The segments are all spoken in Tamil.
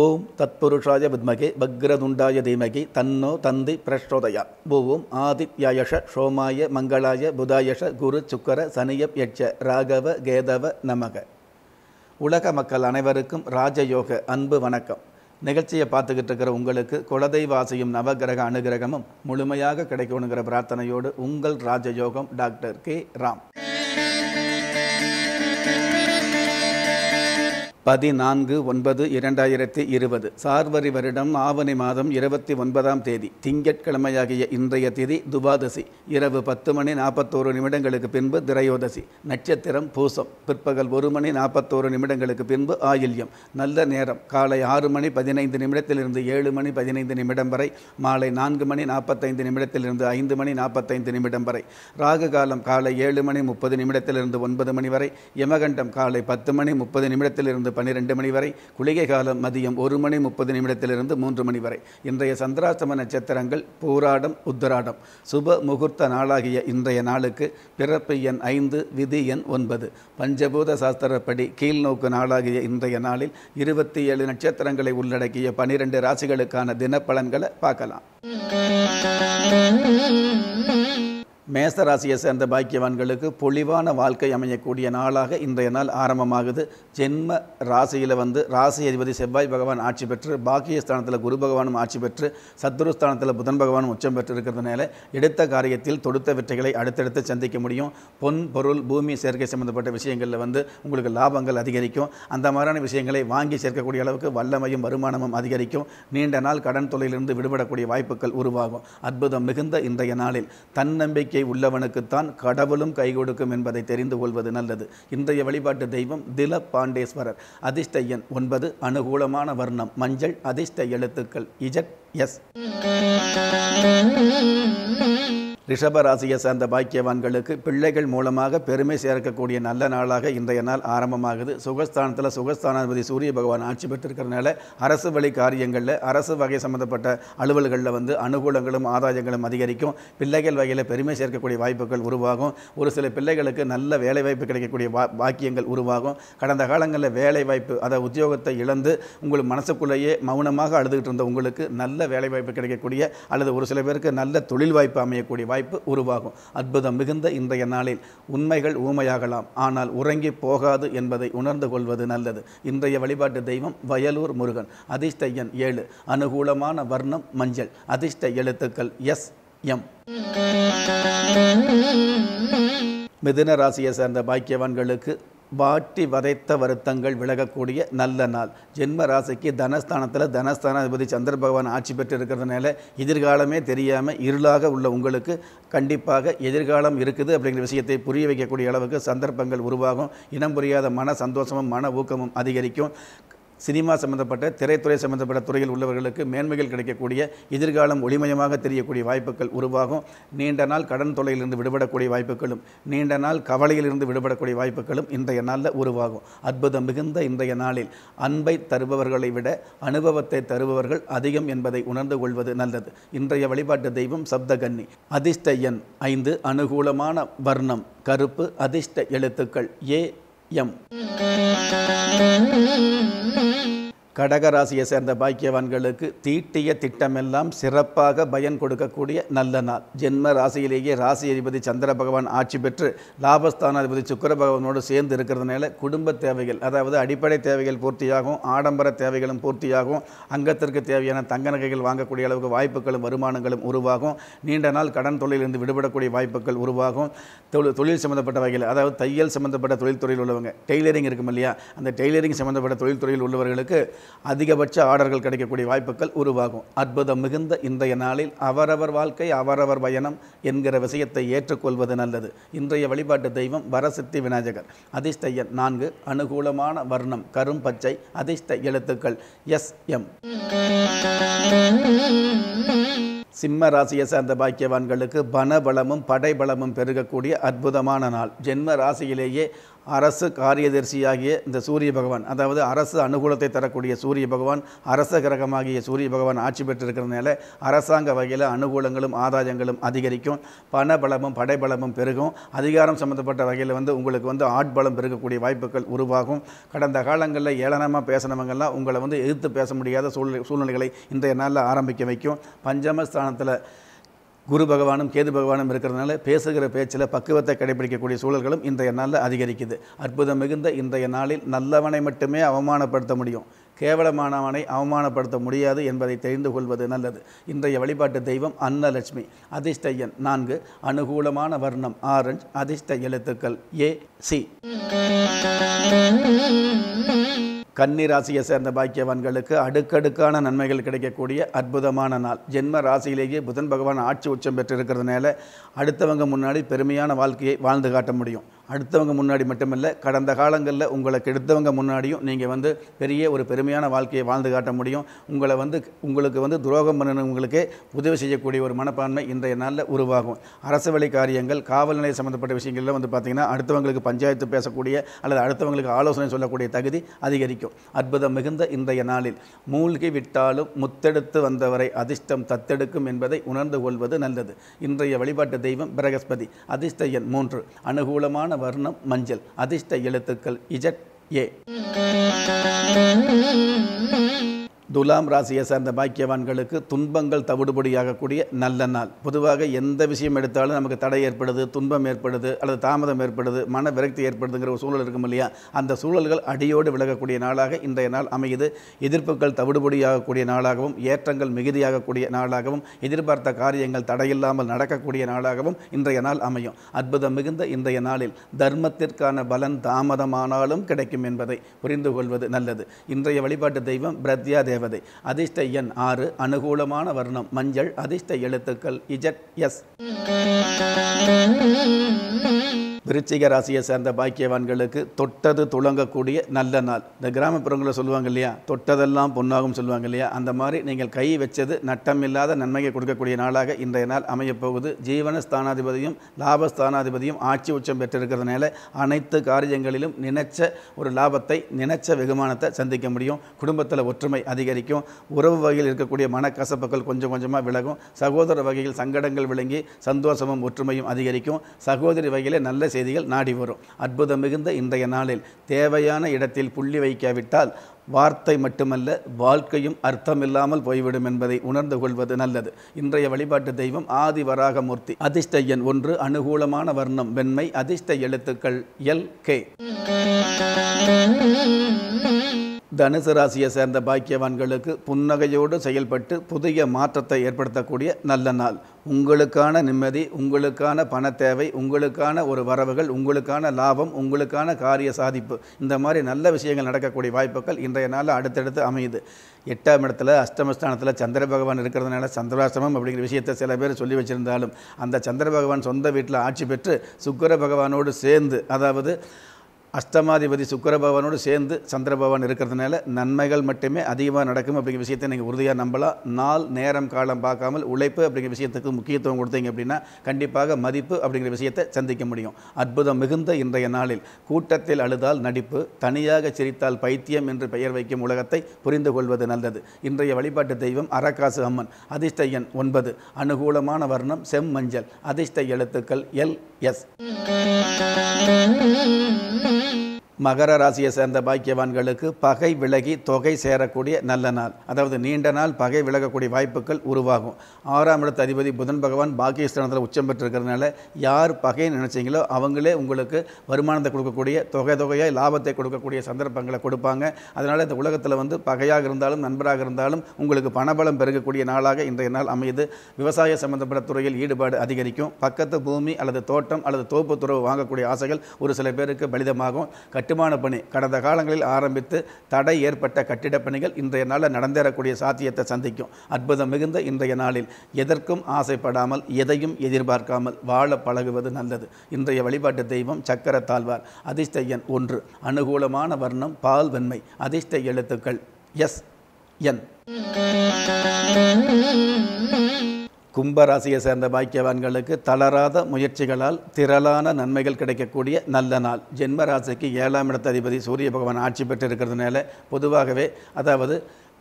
ஓம் தத்புருஷாய வித்மகே வக்ரதுண்டாய தீமகி தன்னோ தந்தி பிரஷ்டோதயா பூவும் ஆதித்யாயஷ சோமாய மங்களாய புதாயஷ குரு சுக்கர சனியப் யட்ச ராகவ கேதவ நமக உலக மக்கள் அனைவருக்கும் ராஜயோக அன்பு வணக்கம் நிகழ்ச்சியை பார்த்துக்கிட்டு இருக்கிற உங்களுக்கு குலதெய்வாசியும் நவகிரக அனுகிரகமும் முழுமையாக கிடைக்கணுங்கிற பிரார்த்தனையோடு உங்கள் ராஜயோகம் டாக்டர் கே ராம் பதினான்கு ஒன்பது இரண்டாயிரத்தி இருபது சார்வரி வருடம் ஆவணி மாதம் இருபத்தி ஒன்பதாம் தேதி திங்கட்கிழமையாகிய இன்றைய திதி துபாதசி இரவு பத்து மணி நாற்பத்தோரு நிமிடங்களுக்கு பின்பு திரையோதசி நட்சத்திரம் பூசம் பிற்பகல் ஒரு மணி நாற்பத்தோரு நிமிடங்களுக்கு பின்பு ஆயில்யம் நல்ல நேரம் காலை ஆறு மணி பதினைந்து நிமிடத்திலிருந்து ஏழு மணி பதினைந்து நிமிடம் வரை மாலை நான்கு மணி நாற்பத்தைந்து நிமிடத்திலிருந்து ஐந்து மணி நாற்பத்தைந்து நிமிடம் வரை ராகு காலம் காலை ஏழு மணி முப்பது நிமிடத்திலிருந்து ஒன்பது மணி வரை யமகண்டம் காலை பத்து மணி முப்பது நிமிடத்திலிருந்து இருந்து பன்னிரெண்டு மணி வரை குளிகை காலம் மதியம் ஒரு மணி முப்பது நிமிடத்திலிருந்து மூன்று மணி வரை இன்றைய சந்திராசம நட்சத்திரங்கள் பூராடம் உத்தராடம் சுப முகூர்த்த நாளாகிய இன்றைய நாளுக்கு பிறப்பு எண் ஐந்து விதி எண் ஒன்பது பஞ்சபூத சாஸ்திரப்படி கீழ்நோக்கு நாளாகிய இன்றைய நாளில் இருபத்தி ஏழு நட்சத்திரங்களை உள்ளடக்கிய பனிரெண்டு ராசிகளுக்கான தினப்பலன்களை பார்க்கலாம் Thank you. மேசராசியை சேர்ந்த பாக்கியவான்களுக்கு பொழிவான வாழ்க்கை அமையக்கூடிய நாளாக இன்றைய நாள் ஆரம்பமாகுது ஜென்ம ராசியில் வந்து ராசி அதிபதி செவ்வாய் பகவான் ஆட்சி பெற்று பாக்கியஸ்தானத்தில் குரு பகவானும் ஆட்சி பெற்று சத்துருஸ்தானத்தில் புதன் பகவானும் உச்சம் பெற்று இருக்கிறதுனால எடுத்த காரியத்தில் தொடுத்த வெற்றிகளை அடுத்தடுத்து சந்திக்க முடியும் பொன் பொருள் பூமி சேர்க்கை சம்பந்தப்பட்ட விஷயங்களில் வந்து உங்களுக்கு லாபங்கள் அதிகரிக்கும் அந்த மாதிரியான விஷயங்களை வாங்கி சேர்க்கக்கூடிய அளவுக்கு வல்லமையும் வருமானமும் அதிகரிக்கும் நீண்ட நாள் கடன் தொழிலிருந்து விடுபடக்கூடிய வாய்ப்புகள் உருவாகும் அற்புதம் மிகுந்த இன்றைய நாளில் தன்னம்பிக்கை நம்பிக்கை உள்ளவனுக்குத்தான் கடவுளும் கை கொடுக்கும் என்பதை தெரிந்து கொள்வது நல்லது இன்றைய வழிபாட்டு தெய்வம் தில பாண்டேஸ்வரர் அதிர்ஷ்ட எண் ஒன்பது அனுகூலமான வர்ணம் மஞ்சள் அதிர்ஷ்ட எழுத்துக்கள் இஜட் எஸ் ரிஷபராசியை சார்ந்த பாக்கியவான்களுக்கு பிள்ளைகள் மூலமாக பெருமை சேர்க்கக்கூடிய நல்ல நாளாக இன்றைய நாள் ஆரம்பமாகுது சுகஸ்தானத்தில் சுகஸ்தானாதிபதி சூரிய பகவான் ஆட்சி பெற்றிருக்கிறனால அரசு வழி காரியங்களில் அரசு வகை சம்மந்தப்பட்ட அலுவல்களில் வந்து அனுகூலங்களும் ஆதாயங்களும் அதிகரிக்கும் பிள்ளைகள் வகையில் பெருமை சேர்க்கக்கூடிய வாய்ப்புகள் உருவாகும் ஒரு சில பிள்ளைகளுக்கு நல்ல வேலைவாய்ப்பு கிடைக்கக்கூடிய வா வாக்கியங்கள் உருவாகும் கடந்த காலங்களில் வேலைவாய்ப்பு அதை உத்தியோகத்தை இழந்து உங்கள் மனசுக்குள்ளேயே மௌனமாக அழுதுகிட்டு இருந்த உங்களுக்கு நல்ல வேலைவாய்ப்பு கிடைக்கக்கூடிய அல்லது ஒரு சில பேருக்கு நல்ல தொழில் வாய்ப்பு அமையக்கூடிய வாய்ப்பு வாய்ப்பு உருவாகும் அற்புதம் மிகுந்த இன்றைய நாளில் உண்மைகள் ஊமையாகலாம் ஆனால் உறங்கி போகாது என்பதை உணர்ந்து கொள்வது நல்லது இன்றைய வழிபாட்டு தெய்வம் வயலூர் முருகன் அதிர்ஷ்ட எண் ஏழு அனுகூலமான வர்ணம் மஞ்சள் அதிர்ஷ்ட எழுத்துக்கள் எஸ் எம் மிதுன ராசியை சேர்ந்த பாக்கியவான்களுக்கு வாட்டி வதைத்த வருத்தங்கள் விலகக்கூடிய நல்ல நாள் ஜென்ம ராசிக்கு தனஸ்தானத்தில் தனஸ்தானாதிபதி சந்திர பகவான் ஆட்சி பெற்று இருக்கிறதுனால எதிர்காலமே தெரியாமல் இருளாக உள்ள உங்களுக்கு கண்டிப்பாக எதிர்காலம் இருக்குது அப்படிங்கிற விஷயத்தை புரிய வைக்கக்கூடிய அளவுக்கு சந்தர்ப்பங்கள் உருவாகும் இனம் புரியாத மன சந்தோஷமும் மன ஊக்கமும் அதிகரிக்கும் சினிமா சம்மந்தப்பட்ட திரைத்துறை சம்மந்தப்பட்ட துறையில் உள்ளவர்களுக்கு மேன்மைகள் கிடைக்கக்கூடிய எதிர்காலம் ஒளிமயமாக தெரியக்கூடிய வாய்ப்புகள் உருவாகும் நீண்ட நாள் கடன் தொலையிலிருந்து விடுபடக்கூடிய வாய்ப்புகளும் நீண்ட நாள் கவலையிலிருந்து விடுபடக்கூடிய வாய்ப்புகளும் இன்றைய நாளில் உருவாகும் அற்புதம் மிகுந்த இன்றைய நாளில் அன்பை தருபவர்களை விட அனுபவத்தை தருபவர்கள் அதிகம் என்பதை உணர்ந்து கொள்வது நல்லது இன்றைய வழிபாட்டு தெய்வம் சப்தகன்னி அதிர்ஷ்ட எண் ஐந்து அனுகூலமான வர்ணம் கருப்பு அதிர்ஷ்ட எழுத்துக்கள் ஏ dòng dạ. கடகராசியை சேர்ந்த பாக்கியவான்களுக்கு தீட்டிய திட்டமெல்லாம் சிறப்பாக பயன் கொடுக்கக்கூடிய நல்ல நாள் ஜென்ம ராசியிலேயே ராசி அதிபதி சந்திர பகவான் ஆட்சி பெற்று அதிபதி சுக்கர பகவானோடு சேர்ந்து இருக்கிறதுனால குடும்ப தேவைகள் அதாவது அடிப்படை தேவைகள் பூர்த்தியாகும் ஆடம்பர தேவைகளும் பூர்த்தியாகும் அங்கத்திற்கு தேவையான தங்க நகைகள் வாங்கக்கூடிய அளவுக்கு வாய்ப்புகளும் வருமானங்களும் உருவாகும் நீண்ட நாள் கடன் தொழிலிருந்து விடுபடக்கூடிய வாய்ப்புகள் உருவாகும் தொழில் தொழில் சம்மந்தப்பட்ட வகையில் அதாவது தையல் சம்மந்தப்பட்ட தொழில்துறையில் உள்ளவங்க டெய்லரிங் இருக்கும் இல்லையா அந்த டெய்லரிங் சம்மந்தப்பட்ட தொழில்துறையில் உள்ளவர்களுக்கு அதிகபட்ச ஆர்டர்கள் கிடைக்கக்கூடிய வாய்ப்புகள் உருவாகும் அற்புதம் மிகுந்த இன்றைய நாளில் அவரவர் வாழ்க்கை அவரவர் பயணம் என்கிற விஷயத்தை ஏற்றுக்கொள்வது நல்லது இன்றைய வழிபாட்டு தெய்வம் வரசித்தி விநாயகர் அதிர்ஷ்ட எண் நான்கு அனுகூலமான வர்ணம் கரும் பச்சை அதிர்ஷ்ட எழுத்துக்கள் எஸ் எம் சிம்ம ராசியை சார்ந்த பாக்கியவான்களுக்கு பணபலமும் படைபலமும் பெருகக்கூடிய அற்புதமான நாள் ஜென்ம ராசியிலேயே அரசு காரியதர்சியாகிய இந்த சூரிய பகவான் அதாவது அரசு அனுகூலத்தை தரக்கூடிய சூரிய பகவான் அரச கிரகமாகிய சூரிய பகவான் ஆட்சி பெற்றிருக்கிறதுனால அரசாங்க வகையில் அனுகூலங்களும் ஆதாயங்களும் அதிகரிக்கும் பண பலமும் படைபலமும் பெருகும் அதிகாரம் சம்மந்தப்பட்ட வகையில் வந்து உங்களுக்கு வந்து ஆட்பலம் பெருகக்கூடிய வாய்ப்புகள் உருவாகும் கடந்த காலங்களில் ஏளனமாக பேசினவங்கள்லாம் உங்களை வந்து எதிர்த்து பேச முடியாத சூழ்நிலை சூழ்நிலைகளை இன்றைய நாளில் ஆரம்பிக்க வைக்கும் பஞ்சமஸ்தானத்தில் குரு பகவானும் கேது பகவானும் இருக்கிறதுனால பேசுகிற பேச்சில் பக்குவத்தை கடைபிடிக்கக்கூடிய சூழல்களும் இன்றைய நாளில் அதிகரிக்குது அற்புதம் மிகுந்த இன்றைய நாளில் நல்லவனை மட்டுமே அவமானப்படுத்த முடியும் கேவலமானவனை அவமானப்படுத்த முடியாது என்பதை தெரிந்து கொள்வது நல்லது இன்றைய வழிபாட்டு தெய்வம் அன்னலட்சுமி அதிர்ஷ்ட எண் நான்கு அனுகூலமான வர்ணம் ஆரஞ்ச் அதிர்ஷ்ட எழுத்துக்கள் ஏ சி கன்னி ராசியை சேர்ந்த பாக்கியவான்களுக்கு அடுக்கடுக்கான நன்மைகள் கிடைக்கக்கூடிய அற்புதமான நாள் ஜென்ம ராசியிலேயே புதன் பகவான் ஆட்சி உச்சம் பெற்றிருக்கிறதுனால அடுத்தவங்க முன்னாடி பெருமையான வாழ்க்கையை வாழ்ந்து காட்ட முடியும் அடுத்தவங்க முன்னாடி மட்டுமல்ல கடந்த காலங்களில் உங்களுக்கு எடுத்தவங்க முன்னாடியும் நீங்கள் வந்து பெரிய ஒரு பெருமையான வாழ்க்கையை வாழ்ந்து காட்ட முடியும் உங்களை வந்து உங்களுக்கு வந்து துரோகம் பண்ணினவங்களுக்கே உதவி செய்யக்கூடிய ஒரு மனப்பான்மை இன்றைய நாளில் உருவாகும் அரசு வழி காரியங்கள் காவல் நிலைய சம்மந்தப்பட்ட விஷயங்களில் வந்து பார்த்திங்கன்னா அடுத்தவங்களுக்கு பஞ்சாயத்து பேசக்கூடிய அல்லது அடுத்தவங்களுக்கு ஆலோசனை சொல்லக்கூடிய தகுதி அதிகரிக்கும் அற்புதம் மிகுந்த இன்றைய நாளில் மூழ்கி விட்டாலும் முத்தெடுத்து வந்தவரை அதிர்ஷ்டம் தத்தெடுக்கும் என்பதை உணர்ந்து கொள்வது நல்லது இன்றைய வழிபாட்டு தெய்வம் பிரகஸ்பதி அதிர்ஷ்ட எண் மூன்று அனுகூலமான வர்ணம் மஞ்சள் அதிர்ஷ்ட எழுத்துக்கள் இஜட் ஏ துலாம் ராசியை சார்ந்த பாக்கியவான்களுக்கு துன்பங்கள் தவிடுபடியாகக்கூடிய நல்ல நாள் பொதுவாக எந்த விஷயம் எடுத்தாலும் நமக்கு தடை ஏற்படுது துன்பம் ஏற்படுது அல்லது தாமதம் ஏற்படுது மன விரக்தி ஏற்படுதுங்கிற ஒரு சூழல் இருக்கும் இல்லையா அந்த சூழல்கள் அடியோடு விலகக்கூடிய நாளாக இன்றைய நாள் அமையுது எதிர்ப்புகள் தவிடுபடியாகக்கூடிய நாளாகவும் ஏற்றங்கள் மிகுதியாகக்கூடிய நாளாகவும் எதிர்பார்த்த காரியங்கள் தடையில்லாமல் நடக்கக்கூடிய நாளாகவும் இன்றைய நாள் அமையும் அற்புதம் மிகுந்த இன்றைய நாளில் தர்மத்திற்கான பலன் தாமதமானாலும் கிடைக்கும் என்பதை புரிந்து கொள்வது நல்லது இன்றைய வழிபாட்டு தெய்வம் பிரத்யா தேவ தேவதை அதிர்ஷ்ட எண் ஆறு அனுகூலமான வர்ணம் மஞ்சள் அதிர்ஷ்ட எழுத்துக்கள் இஜட் எஸ் விருச்சிக ராசியை சேர்ந்த பாக்கியவான்களுக்கு தொட்டது துளங்கக்கூடிய நல்ல நாள் இந்த கிராமப்புறங்களில் சொல்லுவாங்க இல்லையா தொட்டதெல்லாம் பொன்னாகும் சொல்லுவாங்க இல்லையா அந்த மாதிரி நீங்கள் கை வச்சது நட்டம் இல்லாத நன்மையை கொடுக்கக்கூடிய நாளாக இன்றைய நாள் அமையப்போகுது ஜீவன ஸ்தானாதிபதியும் லாபஸ்தானாதிபதியும் ஆட்சி உச்சம் பெற்றிருக்கிறதுனால அனைத்து காரியங்களிலும் நினைச்ச ஒரு லாபத்தை நினைச்ச வெகுமானத்தை சந்திக்க முடியும் குடும்பத்தில் ஒற்றுமை அதிகரிக்கும் உறவு வகையில் இருக்கக்கூடிய மனக்கசப்புகள் கொஞ்சம் கொஞ்சமாக விலகும் சகோதர வகையில் சங்கடங்கள் விளங்கி சந்தோஷமும் ஒற்றுமையும் அதிகரிக்கும் சகோதரி வகையில் நல்ல செய்திகள் நாடி வரும் அற்புதம் மிகுந்த இன்றைய நாளில் தேவையான இடத்தில் புள்ளி வைக்காவிட்டால் வார்த்தை மட்டுமல்ல வாழ்க்கையும் அர்த்தமில்லாமல் போய்விடும் என்பதை உணர்ந்து கொள்வது நல்லது இன்றைய வழிபாட்டு தெய்வம் ஆதி வராகமூர்த்தி அதிர்ஷ்ட எண் ஒன்று அனுகூலமான வர்ணம் வெண்மை அதிர்ஷ்ட எழுத்துக்கள் எல் கே தனுசு ராசியை சேர்ந்த பாக்கியவான்களுக்கு புன்னகையோடு செயல்பட்டு புதிய மாற்றத்தை ஏற்படுத்தக்கூடிய நல்ல நாள் உங்களுக்கான நிம்மதி உங்களுக்கான பண தேவை உங்களுக்கான ஒரு வரவுகள் உங்களுக்கான லாபம் உங்களுக்கான காரிய சாதிப்பு இந்த மாதிரி நல்ல விஷயங்கள் நடக்கக்கூடிய வாய்ப்புகள் இன்றைய நாளில் அடுத்தடுத்து அமையுது எட்டாம் இடத்துல அஷ்டமஸ்தானத்தில் சந்திர பகவான் இருக்கிறதுனால சந்திராசிரமம் அப்படிங்கிற விஷயத்தை சில பேர் சொல்லி வச்சுருந்தாலும் அந்த சந்திர பகவான் சொந்த வீட்டில் ஆட்சி பெற்று சுக்கர பகவானோடு சேர்ந்து அதாவது அஷ்டமாதிபதி சுக்கரபவனோடு சேர்ந்து சந்திரபவன் இருக்கிறதுனால நன்மைகள் மட்டுமே அதிகமாக நடக்கும் அப்படிங்கிற விஷயத்தை நீங்கள் உறுதியாக நம்பலாம் நாள் நேரம் காலம் பார்க்காமல் உழைப்பு அப்படிங்கிற விஷயத்துக்கு முக்கியத்துவம் கொடுத்தீங்க அப்படின்னா கண்டிப்பாக மதிப்பு அப்படிங்கிற விஷயத்தை சந்திக்க முடியும் அற்புதம் மிகுந்த இன்றைய நாளில் கூட்டத்தில் அழுதால் நடிப்பு தனியாக சிரித்தால் பைத்தியம் என்று பெயர் வைக்கும் உலகத்தை புரிந்து கொள்வது நல்லது இன்றைய வழிபாட்டு தெய்வம் அறக்காசு அம்மன் அதிர்ஷ்ட எண் ஒன்பது அனுகூலமான வர்ணம் செம்மஞ்சள் அதிர்ஷ்ட எழுத்துக்கள் எல் எஸ் மகர ராசியை சேர்ந்த பாக்கியவான்களுக்கு பகை விலகி தொகை சேரக்கூடிய நல்ல நாள் அதாவது நீண்ட நாள் பகை விலகக்கூடிய வாய்ப்புகள் உருவாகும் ஆறாம் இடத்து அதிபதி புதன் பகவான் பாக்கியஸ்தானத்தில் உச்சம் பெற்றிருக்கிறதுனால யார் பகை நினைச்சிங்களோ அவங்களே உங்களுக்கு வருமானத்தை கொடுக்கக்கூடிய தொகை தொகையாக லாபத்தை கொடுக்கக்கூடிய சந்தர்ப்பங்களை கொடுப்பாங்க அதனால் இந்த உலகத்தில் வந்து பகையாக இருந்தாலும் நண்பராக இருந்தாலும் உங்களுக்கு பணபலம் பெருகக்கூடிய நாளாக இன்றைய நாள் அமையுது விவசாய சம்பந்தப்பட்ட துறையில் ஈடுபாடு அதிகரிக்கும் பக்கத்து பூமி அல்லது தோட்டம் அல்லது தோப்பு துறவு வாங்கக்கூடிய ஆசைகள் ஒரு சில பேருக்கு பலிதமாகும் கட்டு கட்டுமான பணி கடந்த காலங்களில் ஆரம்பித்து தடை ஏற்பட்ட கட்டிடப் பணிகள் இன்றைய நாளில் நடந்தேறக்கூடிய சாத்தியத்தை சந்திக்கும் அற்புதம் மிகுந்த இன்றைய நாளில் எதற்கும் ஆசைப்படாமல் எதையும் எதிர்பார்க்காமல் வாழ பழகுவது நல்லது இன்றைய வழிபாட்டு தெய்வம் சக்கர தாழ்வார் அதிர்ஷ்ட எண் ஒன்று அனுகூலமான வர்ணம் பால் வெண்மை அதிர்ஷ்ட எழுத்துக்கள் எஸ் என் கும்பராசியை சேர்ந்த பாக்கியவான்களுக்கு தளராத முயற்சிகளால் திரளான நன்மைகள் கிடைக்கக்கூடிய நல்ல நாள் ஜென்மராசிக்கு ஏழாம் இடத்த அதிபதி சூரிய பகவான் ஆட்சி பெற்றிருக்கிறதுனால பொதுவாகவே அதாவது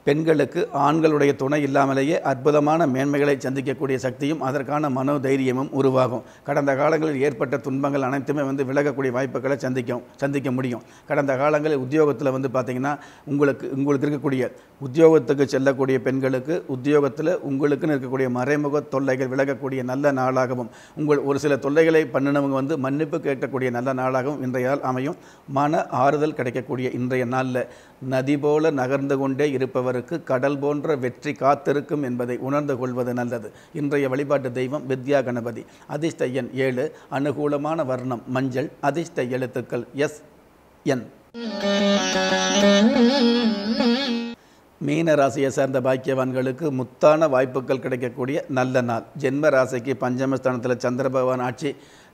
பெண்களுக்கு ஆண்களுடைய துணை இல்லாமலேயே அற்புதமான மேன்மைகளை சந்திக்கக்கூடிய சக்தியும் அதற்கான மனோ தைரியமும் உருவாகும் கடந்த காலங்களில் ஏற்பட்ட துன்பங்கள் அனைத்துமே வந்து விலகக்கூடிய வாய்ப்புகளை சந்திக்கும் சந்திக்க முடியும் கடந்த காலங்களில் உத்தியோகத்தில் வந்து பார்த்திங்கன்னா உங்களுக்கு உங்களுக்கு இருக்கக்கூடிய உத்தியோகத்துக்கு செல்லக்கூடிய பெண்களுக்கு உத்தியோகத்தில் உங்களுக்குன்னு இருக்கக்கூடிய மறைமுக தொல்லைகள் விலகக்கூடிய நல்ல நாளாகவும் உங்கள் ஒரு சில தொல்லைகளை பண்ணினவங்க வந்து மன்னிப்பு கேட்கக்கூடிய நல்ல நாளாகவும் இன்றைய நாள் அமையும் மன ஆறுதல் கிடைக்கக்கூடிய இன்றைய நாளில் நதி போல நகர்ந்து கொண்டே இருப்பவர் அவருக்கு கடல் போன்ற வெற்றி காத்திருக்கும் என்பதை உணர்ந்து கொள்வது நல்லது இன்றைய வழிபாட்டு தெய்வம் வித்யா கணபதி அதிர்ஷ்ட எண் ஏழு அனுகூலமான வர்ணம் மஞ்சள் அதிர்ஷ்ட எழுத்துக்கள் எஸ் என் மீன ராசியை சேர்ந்த பாக்கியவான்களுக்கு முத்தான வாய்ப்புகள் கிடைக்கக்கூடிய நல்ல நாள் ஜென்ம ராசிக்கு பஞ்சமஸ்தானத்தில் சந்திர பகவான் ஆட்சி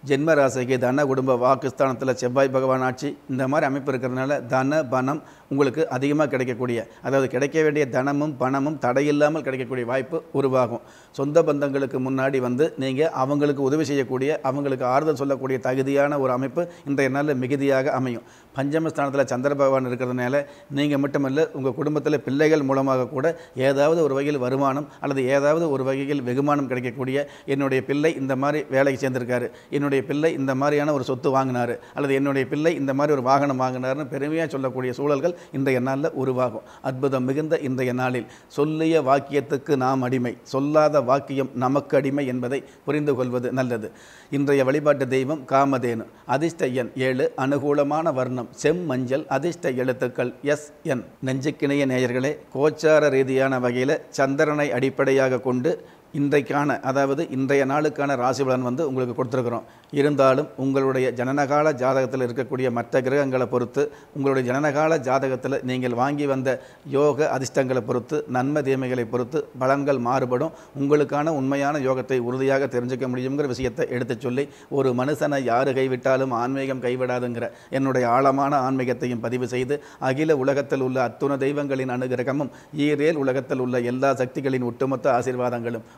ஜென்மராசிக்கு தன குடும்ப வாக்குஸ்தானத்தில் செவ்வாய் பகவான் ஆட்சி இந்த மாதிரி அமைப்பு இருக்கிறதுனால தன பணம் உங்களுக்கு அதிகமாக கிடைக்கக்கூடிய அதாவது கிடைக்க வேண்டிய தனமும் பணமும் தடையில்லாமல் கிடைக்கக்கூடிய வாய்ப்பு உருவாகும் சொந்த பந்தங்களுக்கு முன்னாடி வந்து நீங்கள் அவங்களுக்கு உதவி செய்யக்கூடிய அவங்களுக்கு ஆறுதல் சொல்லக்கூடிய தகுதியான ஒரு அமைப்பு இன்றைய நாளில் மிகுதியாக அமையும் பஞ்சமஸ்தானத்தில் சந்திர பகவான் இருக்கிறதுனால நீங்கள் மட்டுமல்ல உங்கள் குடும்பத்தில் பிள்ளைகள் மூலமாக கூட ஏதாவது ஒரு வகையில் வருமானம் அல்லது ஏதாவது ஒரு வகையில் வெகுமானம் கிடைக்கக்கூடிய என்னுடைய பிள்ளை இந்த மாதிரி வேலைக்கு சேர்ந்திருக்காரு என்னுடைய என்னுடைய பிள்ளை இந்த மாதிரியான ஒரு சொத்து வாங்கினார் அல்லது என்னுடைய பிள்ளை இந்த மாதிரி ஒரு வாகனம் வாங்கினார்னு பெருமையாக சொல்லக்கூடிய சூழல்கள் இன்றைய நாளில் உருவாகும் அற்புதம் மிகுந்த இன்றைய நாளில் சொல்லிய வாக்கியத்துக்கு நாம் அடிமை சொல்லாத வாக்கியம் நமக்கு அடிமை என்பதை புரிந்து கொள்வது நல்லது இன்றைய வழிபாட்டு தெய்வம் காமதேனு அதிர்ஷ்ட எண் ஏழு அனுகூலமான வர்ணம் செம் மஞ்சள் அதிர்ஷ்ட எழுத்துக்கள் எஸ் என் நெஞ்சுக்கிணைய நேயர்களே கோச்சார ரீதியான வகையில் சந்திரனை அடிப்படையாக கொண்டு இன்றைக்கான அதாவது இன்றைய நாளுக்கான ராசி பலன் வந்து உங்களுக்கு கொடுத்துருக்குறோம் இருந்தாலும் உங்களுடைய ஜனனகால ஜாதகத்தில் இருக்கக்கூடிய மற்ற கிரகங்களை பொறுத்து உங்களுடைய ஜனனகால ஜாதகத்தில் நீங்கள் வாங்கி வந்த யோக அதிர்ஷ்டங்களை பொறுத்து நன்மை தீமைகளை பொறுத்து பலன்கள் மாறுபடும் உங்களுக்கான உண்மையான யோகத்தை உறுதியாக தெரிஞ்சுக்க முடியுங்கிற விஷயத்தை எடுத்துச் சொல்லி ஒரு மனுஷனை யார் கைவிட்டாலும் ஆன்மீகம் கைவிடாதுங்கிற என்னுடைய ஆழமான ஆன்மீகத்தையும் பதிவு செய்து அகில உலகத்தில் உள்ள அத்துண தெய்வங்களின் அனுகிரகமும் ஈரேல் உலகத்தில் உள்ள எல்லா சக்திகளின் ஒட்டுமொத்த ஆசீர்வாதங்களும்